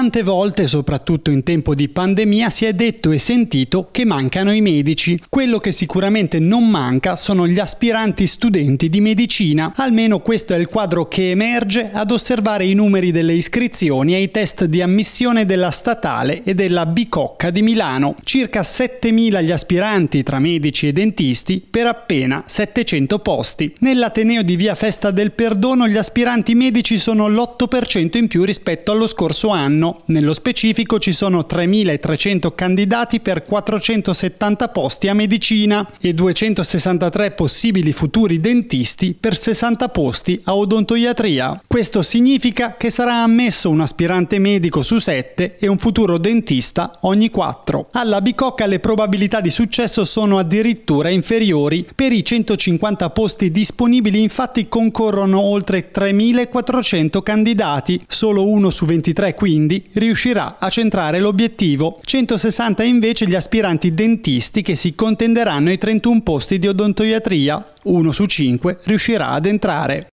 Tante volte, soprattutto in tempo di pandemia, si è detto e sentito che mancano i medici. Quello che sicuramente non manca sono gli aspiranti studenti di medicina, almeno questo è il quadro che emerge ad osservare i numeri delle iscrizioni ai test di ammissione della statale e della Bicocca di Milano, circa 7.000 gli aspiranti tra medici e dentisti per appena 700 posti. Nell'Ateneo di Via Festa del Perdono gli aspiranti medici sono l'8% in più rispetto allo scorso anno anno. Nello specifico ci sono 3.300 candidati per 470 posti a medicina e 263 possibili futuri dentisti per 60 posti a odontoiatria. Questo significa che sarà ammesso un aspirante medico su 7 e un futuro dentista ogni 4. Alla Bicocca le probabilità di successo sono addirittura inferiori. Per i 150 posti disponibili infatti concorrono oltre 3.400 candidati, solo uno su 23 quindi riuscirà a centrare l'obiettivo. 160 invece gli aspiranti dentisti che si contenderanno i 31 posti di odontoiatria. Uno su cinque riuscirà ad entrare.